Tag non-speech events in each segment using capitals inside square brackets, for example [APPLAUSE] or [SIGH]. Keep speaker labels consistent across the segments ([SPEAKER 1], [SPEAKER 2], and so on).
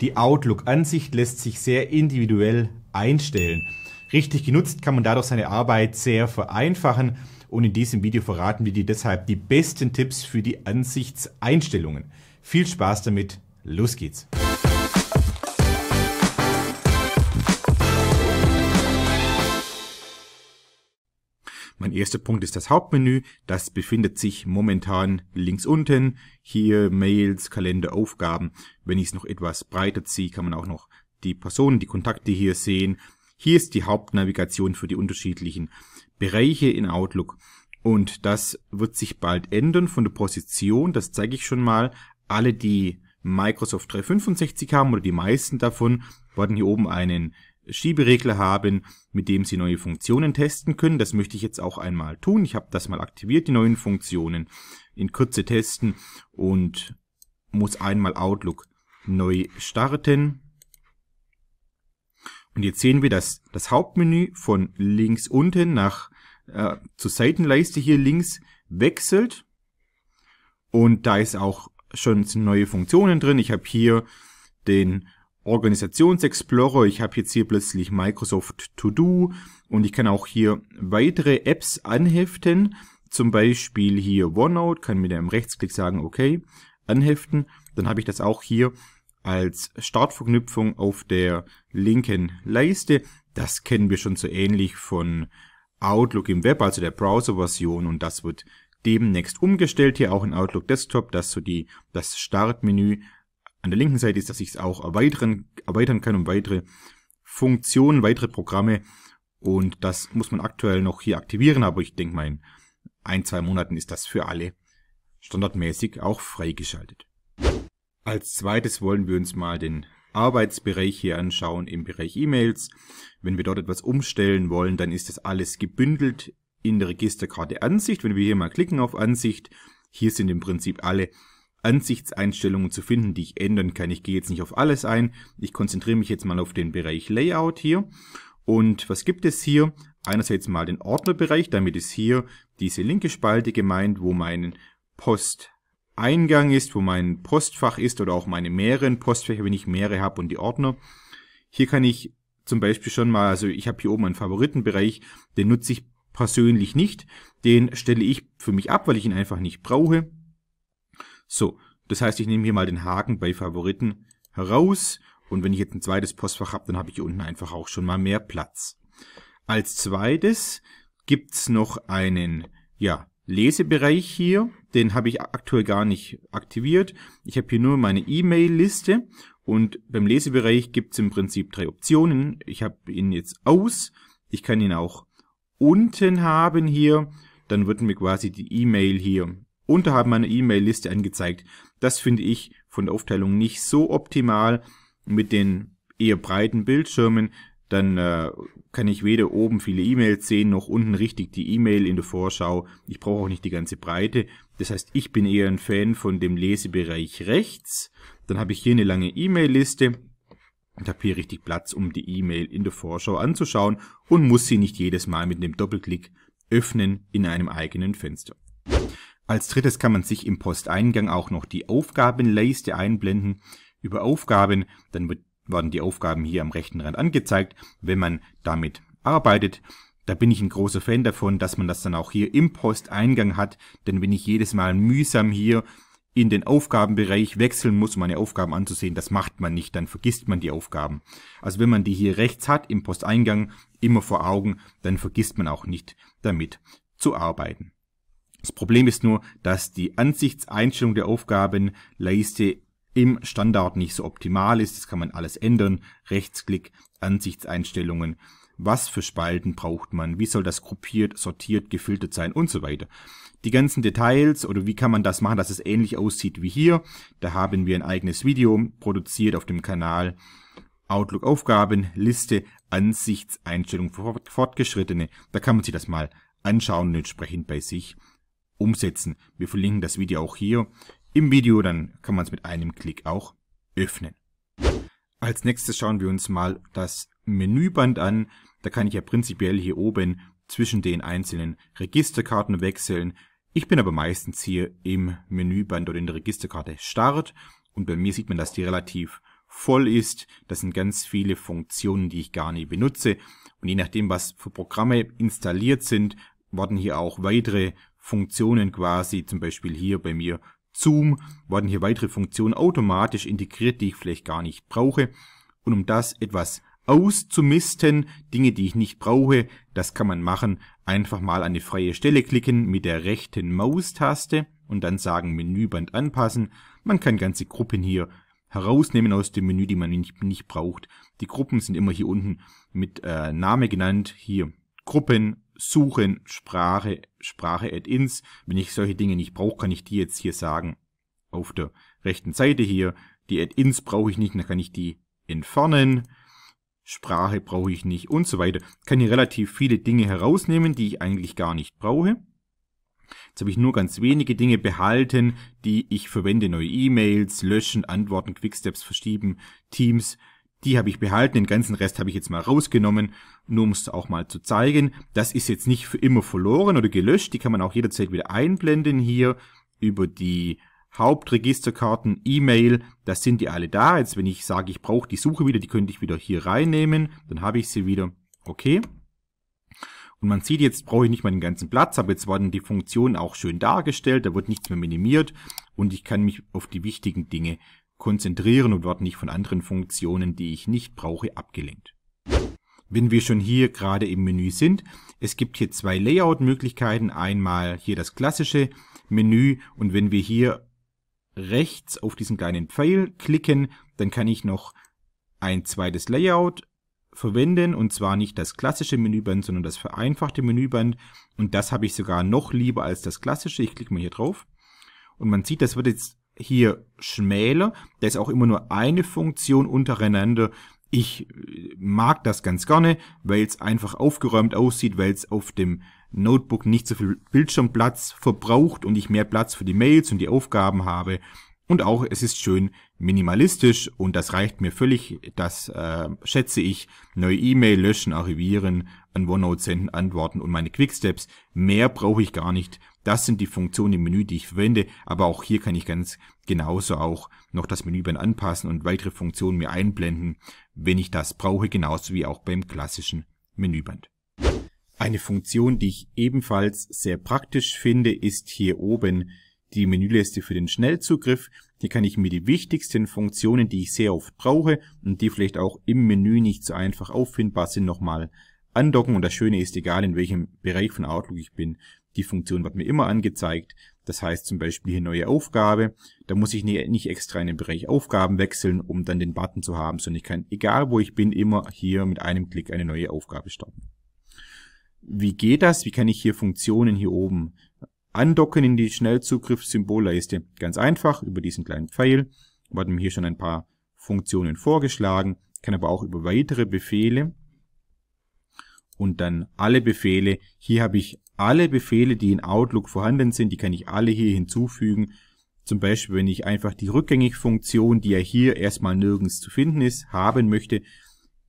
[SPEAKER 1] Die Outlook-Ansicht lässt sich sehr individuell einstellen. Richtig genutzt kann man dadurch seine Arbeit sehr vereinfachen und in diesem Video verraten wir dir deshalb die besten Tipps für die Ansichtseinstellungen. Viel Spaß damit, los geht's! Mein erster Punkt ist das Hauptmenü. Das befindet sich momentan links unten. Hier Mails, Kalender, Aufgaben. Wenn ich es noch etwas breiter ziehe, kann man auch noch die Personen, die Kontakte hier sehen. Hier ist die Hauptnavigation für die unterschiedlichen Bereiche in Outlook. Und das wird sich bald ändern von der Position. Das zeige ich schon mal. Alle, die Microsoft 365 haben oder die meisten davon, werden hier oben einen Schieberegler haben, mit dem Sie neue Funktionen testen können. Das möchte ich jetzt auch einmal tun. Ich habe das mal aktiviert, die neuen Funktionen in Kürze testen und muss einmal Outlook neu starten. Und jetzt sehen wir, dass das Hauptmenü von links unten nach äh, zur Seitenleiste hier links wechselt. Und da ist auch schon neue Funktionen drin. Ich habe hier den Organisationsexplorer. Ich habe jetzt hier plötzlich Microsoft To Do und ich kann auch hier weitere Apps anheften. Zum Beispiel hier OneNote, kann mit einem Rechtsklick sagen, okay, anheften. Dann habe ich das auch hier als Startverknüpfung auf der linken Leiste. Das kennen wir schon so ähnlich von Outlook im Web, also der Browser-Version und das wird demnächst umgestellt. Hier auch in Outlook Desktop, dass so die, das Startmenü an der linken Seite ist, dass ich es auch erweitern, erweitern kann um weitere Funktionen, weitere Programme. Und das muss man aktuell noch hier aktivieren, aber ich denke mal in ein, zwei Monaten ist das für alle standardmäßig auch freigeschaltet. Als zweites wollen wir uns mal den Arbeitsbereich hier anschauen im Bereich E-Mails. Wenn wir dort etwas umstellen wollen, dann ist das alles gebündelt in der Registerkarte Ansicht. Wenn wir hier mal klicken auf Ansicht, hier sind im Prinzip alle Ansichtseinstellungen zu finden, die ich ändern kann. Ich gehe jetzt nicht auf alles ein. Ich konzentriere mich jetzt mal auf den Bereich Layout hier. Und was gibt es hier? Einerseits mal den Ordnerbereich, damit ist hier diese linke Spalte gemeint, wo mein Posteingang ist, wo mein Postfach ist oder auch meine mehreren Postfächer, wenn ich mehrere habe und die Ordner. Hier kann ich zum Beispiel schon mal, also ich habe hier oben einen Favoritenbereich, den nutze ich persönlich nicht. Den stelle ich für mich ab, weil ich ihn einfach nicht brauche. So, das heißt, ich nehme hier mal den Haken bei Favoriten heraus und wenn ich jetzt ein zweites Postfach habe, dann habe ich hier unten einfach auch schon mal mehr Platz. Als zweites gibt es noch einen ja, Lesebereich hier, den habe ich aktuell gar nicht aktiviert. Ich habe hier nur meine E-Mail-Liste und beim Lesebereich gibt es im Prinzip drei Optionen. Ich habe ihn jetzt aus, ich kann ihn auch unten haben hier, dann würden wir quasi die E-Mail hier unterhalb meiner E-Mail-Liste angezeigt. Das finde ich von der Aufteilung nicht so optimal mit den eher breiten Bildschirmen. Dann äh, kann ich weder oben viele E-Mails sehen, noch unten richtig die E-Mail in der Vorschau. Ich brauche auch nicht die ganze Breite. Das heißt, ich bin eher ein Fan von dem Lesebereich rechts. Dann habe ich hier eine lange E-Mail-Liste und habe hier richtig Platz, um die E-Mail in der Vorschau anzuschauen und muss sie nicht jedes Mal mit einem Doppelklick öffnen in einem eigenen Fenster. Als drittes kann man sich im Posteingang auch noch die Aufgabenleiste einblenden. Über Aufgaben, dann wird, werden die Aufgaben hier am rechten Rand angezeigt, wenn man damit arbeitet. Da bin ich ein großer Fan davon, dass man das dann auch hier im Posteingang hat, denn wenn ich jedes Mal mühsam hier in den Aufgabenbereich wechseln muss, um meine Aufgaben anzusehen, das macht man nicht, dann vergisst man die Aufgaben. Also wenn man die hier rechts hat, im Posteingang, immer vor Augen, dann vergisst man auch nicht damit zu arbeiten. Das Problem ist nur, dass die Ansichtseinstellung der Aufgabenleiste im Standard nicht so optimal ist. Das kann man alles ändern. Rechtsklick, Ansichtseinstellungen, was für Spalten braucht man, wie soll das gruppiert, sortiert, gefiltert sein und so weiter. Die ganzen Details oder wie kann man das machen, dass es ähnlich aussieht wie hier. Da haben wir ein eigenes Video produziert auf dem Kanal. Outlook Aufgaben, Liste, Ansichtseinstellung Fortgeschrittene. Da kann man sich das mal anschauen und entsprechend bei sich umsetzen. Wir verlinken das Video auch hier im Video, dann kann man es mit einem Klick auch öffnen. Als nächstes schauen wir uns mal das Menüband an. Da kann ich ja prinzipiell hier oben zwischen den einzelnen Registerkarten wechseln. Ich bin aber meistens hier im Menüband oder in der Registerkarte Start und bei mir sieht man, dass die relativ voll ist. Das sind ganz viele Funktionen, die ich gar nicht benutze. Und je nachdem, was für Programme installiert sind, werden hier auch weitere Funktionen quasi, zum Beispiel hier bei mir Zoom, werden hier weitere Funktionen automatisch integriert, die ich vielleicht gar nicht brauche. Und um das etwas auszumisten, Dinge, die ich nicht brauche, das kann man machen. Einfach mal an eine freie Stelle klicken mit der rechten Maustaste und dann sagen Menüband anpassen. Man kann ganze Gruppen hier herausnehmen aus dem Menü, die man nicht, nicht braucht. Die Gruppen sind immer hier unten mit äh, Name genannt. Hier Gruppen suchen Sprache, Sprache Add-ins. Wenn ich solche Dinge nicht brauche, kann ich die jetzt hier sagen. Auf der rechten Seite hier, die Add-ins brauche ich nicht, dann kann ich die entfernen. Sprache brauche ich nicht und so weiter. kann hier relativ viele Dinge herausnehmen, die ich eigentlich gar nicht brauche. Jetzt habe ich nur ganz wenige Dinge behalten, die ich verwende. Neue E-Mails, löschen, antworten, Quicksteps verschieben, Teams, die habe ich behalten, den ganzen Rest habe ich jetzt mal rausgenommen, nur um es auch mal zu zeigen. Das ist jetzt nicht für immer verloren oder gelöscht, die kann man auch jederzeit wieder einblenden hier über die Hauptregisterkarten, E-Mail, das sind die alle da. Jetzt wenn ich sage, ich brauche die Suche wieder, die könnte ich wieder hier reinnehmen, dann habe ich sie wieder. Okay. Und man sieht jetzt, brauche ich nicht mal den ganzen Platz, aber jetzt werden die Funktionen auch schön dargestellt, da wird nichts mehr minimiert und ich kann mich auf die wichtigen Dinge konzentrieren und werde nicht von anderen Funktionen, die ich nicht brauche, abgelenkt. Wenn wir schon hier gerade im Menü sind, es gibt hier zwei Layout-Möglichkeiten. Einmal hier das klassische Menü und wenn wir hier rechts auf diesen kleinen Pfeil klicken, dann kann ich noch ein zweites Layout verwenden und zwar nicht das klassische Menüband, sondern das vereinfachte Menüband und das habe ich sogar noch lieber als das klassische. Ich klicke mal hier drauf und man sieht, das wird jetzt hier schmäler. Da ist auch immer nur eine Funktion untereinander. Ich äh, mag das ganz gerne, weil es einfach aufgeräumt aussieht, weil es auf dem Notebook nicht so viel Bildschirmplatz verbraucht und ich mehr Platz für die Mails und die Aufgaben habe. Und auch es ist schön minimalistisch und das reicht mir völlig. Das äh, schätze ich. Neue E-Mail löschen, archivieren, an OneNote senden, antworten und meine Quicksteps. Mehr brauche ich gar nicht. Das sind die Funktionen im Menü, die ich verwende. Aber auch hier kann ich ganz genauso auch noch das Menü beim Anpassen und weitere Funktionen mir einblenden, wenn ich das brauche, genauso wie auch beim klassischen Menüband. Eine Funktion, die ich ebenfalls sehr praktisch finde, ist hier oben die Menüliste für den Schnellzugriff. Hier kann ich mir die wichtigsten Funktionen, die ich sehr oft brauche und die vielleicht auch im Menü nicht so einfach auffindbar sind, nochmal andocken. Und das Schöne ist, egal in welchem Bereich von Outlook ich bin, die Funktion wird mir immer angezeigt. Das heißt zum Beispiel hier neue Aufgabe. Da muss ich nicht extra in den Bereich Aufgaben wechseln, um dann den Button zu haben, sondern ich kann, egal wo ich bin, immer hier mit einem Klick eine neue Aufgabe starten. Wie geht das? Wie kann ich hier Funktionen hier oben Andocken in die Schnellzugriffssymbolleiste ganz einfach über diesen kleinen Pfeil. Wurden mir hier schon ein paar Funktionen vorgeschlagen, kann aber auch über weitere Befehle und dann alle Befehle. Hier habe ich alle Befehle, die in Outlook vorhanden sind, die kann ich alle hier hinzufügen. Zum Beispiel, wenn ich einfach die Rückgängig-Funktion, die ja hier erstmal nirgends zu finden ist, haben möchte,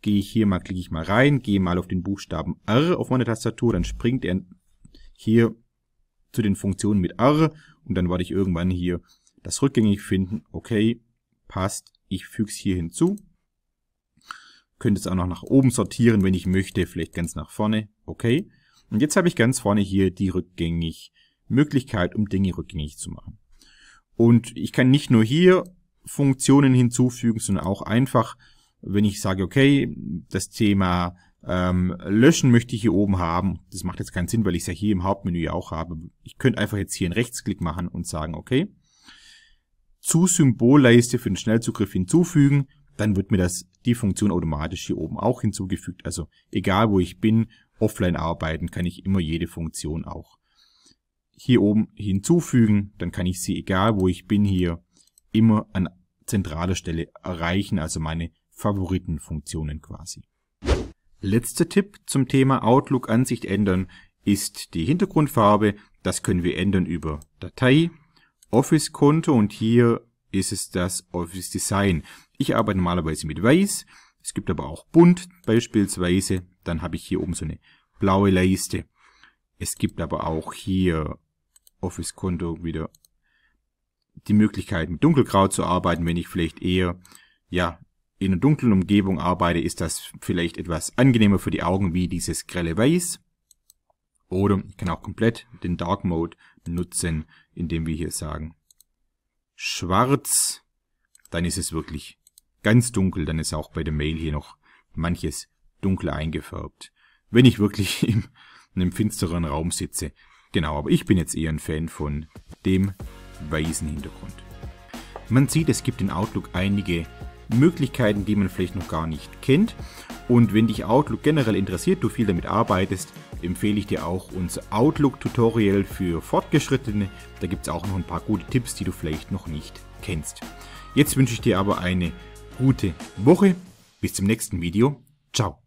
[SPEAKER 1] gehe ich hier mal, klicke ich mal rein, gehe mal auf den Buchstaben R auf meiner Tastatur, dann springt er hier zu den Funktionen mit R und dann werde ich irgendwann hier das rückgängig finden. Okay, passt. Ich füge es hier hinzu. Könnte es auch noch nach oben sortieren, wenn ich möchte. Vielleicht ganz nach vorne. Okay. Und jetzt habe ich ganz vorne hier die rückgängig Möglichkeit, um Dinge rückgängig zu machen. Und ich kann nicht nur hier Funktionen hinzufügen, sondern auch einfach, wenn ich sage, okay, das Thema ähm, löschen möchte ich hier oben haben. Das macht jetzt keinen Sinn, weil ich es ja hier im Hauptmenü ja auch habe. Ich könnte einfach jetzt hier einen Rechtsklick machen und sagen, okay, zu Symbolleiste für den Schnellzugriff hinzufügen. Dann wird mir das die Funktion automatisch hier oben auch hinzugefügt. Also egal wo ich bin, offline arbeiten, kann ich immer jede Funktion auch hier oben hinzufügen. Dann kann ich sie, egal wo ich bin, hier immer an zentraler Stelle erreichen. Also meine Favoritenfunktionen quasi. Letzter Tipp zum Thema Outlook Ansicht ändern ist die Hintergrundfarbe. Das können wir ändern über Datei, Office Konto und hier ist es das Office Design. Ich arbeite normalerweise mit weiß. Es gibt aber auch bunt beispielsweise. Dann habe ich hier oben so eine blaue Leiste. Es gibt aber auch hier Office Konto wieder die Möglichkeit mit dunkelgrau zu arbeiten, wenn ich vielleicht eher ja in einer dunklen Umgebung arbeite, ist das vielleicht etwas angenehmer für die Augen wie dieses grelle Weiß. Oder ich kann auch komplett den Dark Mode nutzen, indem wir hier sagen schwarz, dann ist es wirklich ganz dunkel, dann ist auch bei der Mail hier noch manches dunkel eingefärbt. Wenn ich wirklich [LAUGHS] in einem finsteren Raum sitze. Genau, aber ich bin jetzt eher ein Fan von dem weißen Hintergrund. Man sieht, es gibt in Outlook einige Möglichkeiten, die man vielleicht noch gar nicht kennt. Und wenn dich Outlook generell interessiert, du viel damit arbeitest, empfehle ich dir auch unser Outlook-Tutorial für Fortgeschrittene. Da gibt es auch noch ein paar gute Tipps, die du vielleicht noch nicht kennst. Jetzt wünsche ich dir aber eine gute Woche. Bis zum nächsten Video. Ciao.